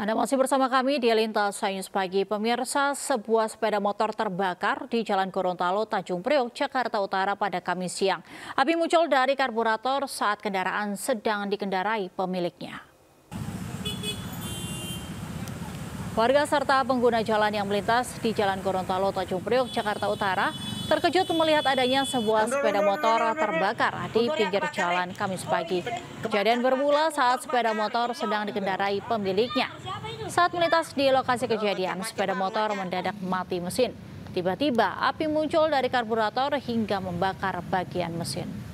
Anda masih bersama kami di Lintas Sains Pagi. Pemirsa, sebuah sepeda motor terbakar di Jalan Gorontalo, Tanjung Priok, Jakarta Utara pada Kamis siang. Api muncul dari karburator saat kendaraan sedang dikendarai pemiliknya. Warga serta pengguna jalan yang melintas di Jalan Gorontalo, Tanjung Priok, Jakarta Utara terkejut melihat adanya sebuah sepeda motor terbakar di pinggir jalan Kamis oh, pagi. Kejadian kan bermula saat sepeda motor oh, sedang dikendarai pemiliknya. Saat melintas di lokasi kejadian, sepeda motor mendadak mati mesin. Tiba-tiba api muncul dari karburator hingga membakar bagian mesin.